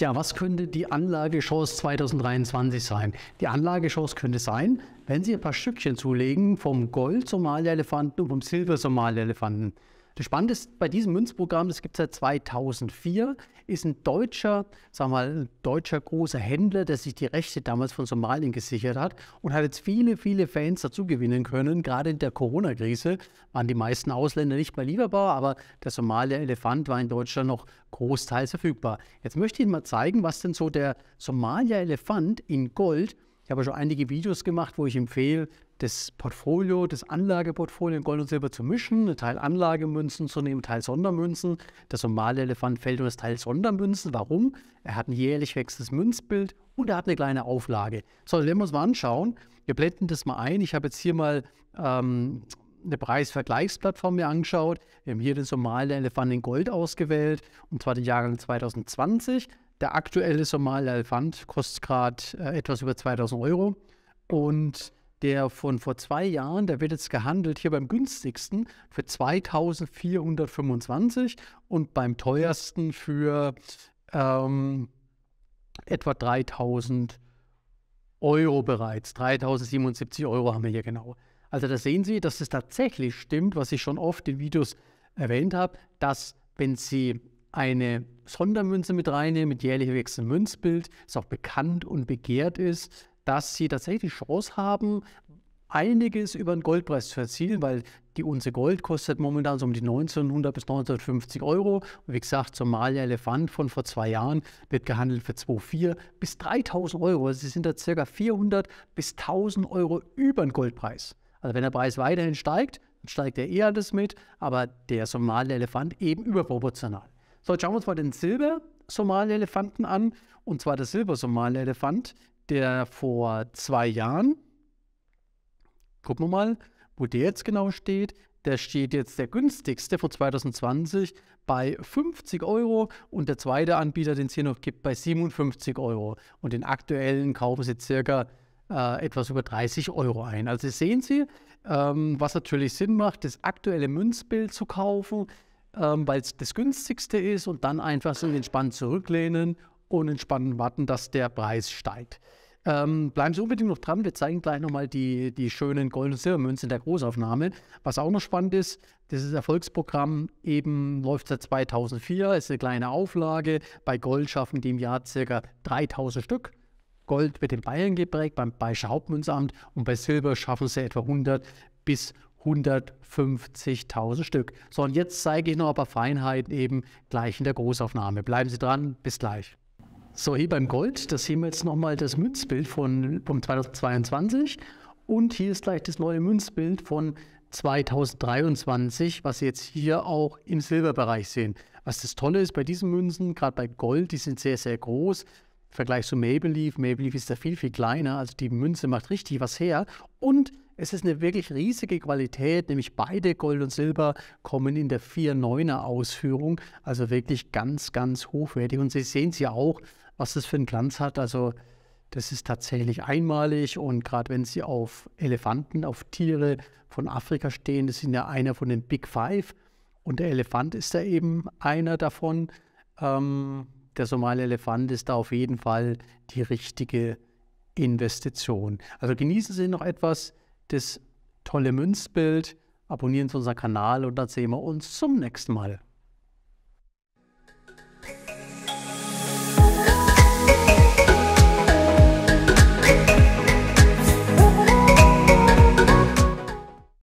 ja, was könnte die Anlagechance 2023 sein? Die Anlagechance könnte sein, wenn Sie ein paar Stückchen zulegen vom Gold-Somalelefanten und vom Silber-Somalelefanten. elefanten das Spannende ist, bei diesem Münzprogramm, das gibt es seit 2004, ist ein deutscher, sagen wir mal, ein deutscher großer Händler, der sich die Rechte damals von Somalien gesichert hat und hat jetzt viele, viele Fans dazu gewinnen können. Gerade in der Corona-Krise waren die meisten Ausländer nicht mehr lieferbar, aber der somalia Elefant war in Deutschland noch großteils verfügbar. Jetzt möchte ich Ihnen mal zeigen, was denn so der somalia Elefant in Gold ich habe schon einige Videos gemacht, wo ich empfehle, das Portfolio, das Anlageportfolio in Gold und Silber zu mischen, einen Teil Anlagemünzen zu nehmen, Teil Sondermünzen. Das normale Elefant fällt unter das Teil Sondermünzen. Warum? Er hat ein jährlich wechselndes Münzbild und er hat eine kleine Auflage. So, wenn wir uns mal anschauen, wir blenden das mal ein. Ich habe jetzt hier mal ähm, eine Preisvergleichsplattform mir angeschaut. Wir haben hier den Somalier Elefant in Gold ausgewählt und zwar den Jahrgang 2020. Der aktuelle Somalier Elefant kostet gerade äh, etwas über 2000 Euro und der von vor zwei Jahren, der wird jetzt gehandelt hier beim günstigsten für 2425 und beim teuersten für ähm, etwa 3000 Euro bereits. 3077 Euro haben wir hier genau. Also da sehen Sie, dass es tatsächlich stimmt, was ich schon oft in Videos erwähnt habe, dass wenn Sie eine Sondermünze mit reinnehmen, mit jährlich wechselndem Münzbild, das auch bekannt und begehrt ist, dass sie tatsächlich die Chance haben, einiges über den Goldpreis zu erzielen, weil die Unze Gold kostet momentan so um die 1900 bis 1950 Euro. Und wie gesagt, Somalia Elefant von vor zwei Jahren wird gehandelt für 2,4 bis 3000 Euro. Also sie sind da circa 400 bis 1000 Euro über den Goldpreis. Also wenn der Preis weiterhin steigt, dann steigt er eher alles mit, aber der Somalia Elefant eben überproportional. So, jetzt schauen wir uns mal den Silber Somalia-Elefanten an, und zwar der Silber-Somalia-Elefant der vor zwei Jahren, gucken wir mal, wo der jetzt genau steht. Der steht jetzt der günstigste vor 2020 bei 50 Euro und der zweite Anbieter, den es hier noch gibt, bei 57 Euro. Und den aktuellen kaufen sie circa äh, etwas über 30 Euro ein. Also sehen Sie, ähm, was natürlich Sinn macht, das aktuelle Münzbild zu kaufen, ähm, weil es das günstigste ist und dann einfach so entspannt zurücklehnen und entspannen warten, dass der Preis steigt. Ähm, bleiben Sie unbedingt noch dran. Wir zeigen gleich nochmal die, die schönen Gold- und Silbermünzen der Großaufnahme. Was auch noch spannend ist, dieses Erfolgsprogramm eben läuft seit 2004, ist eine kleine Auflage. Bei Gold schaffen die im Jahr ca. 3000 Stück. Gold wird in Bayern geprägt, beim Bayerischen Hauptmünzamt. Und bei Silber schaffen sie etwa 100 bis 150.000 Stück. So, und jetzt zeige ich noch ein paar Feinheiten eben gleich in der Großaufnahme. Bleiben Sie dran, bis gleich. So, hier beim Gold, das sehen wir jetzt nochmal das Münzbild von, von 2022 und hier ist gleich das neue Münzbild von 2023, was Sie jetzt hier auch im Silberbereich sehen. Was das Tolle ist bei diesen Münzen, gerade bei Gold, die sind sehr, sehr groß. Im Vergleich zu Maybelline, Maybelline ist da viel, viel kleiner. Also die Münze macht richtig was her. Und es ist eine wirklich riesige Qualität, nämlich beide Gold und Silber kommen in der 4.9er Ausführung. Also wirklich ganz, ganz hochwertig. Und Sie sehen es ja auch, was das für einen Glanz hat. Also das ist tatsächlich einmalig und gerade wenn sie auf Elefanten, auf Tiere von Afrika stehen, das sind ja einer von den Big Five und der Elefant ist da eben einer davon. Ähm, der somale Elefant ist da auf jeden Fall die richtige Investition. Also genießen Sie noch etwas das tolle Münzbild, abonnieren Sie unseren Kanal und dann sehen wir uns zum nächsten Mal.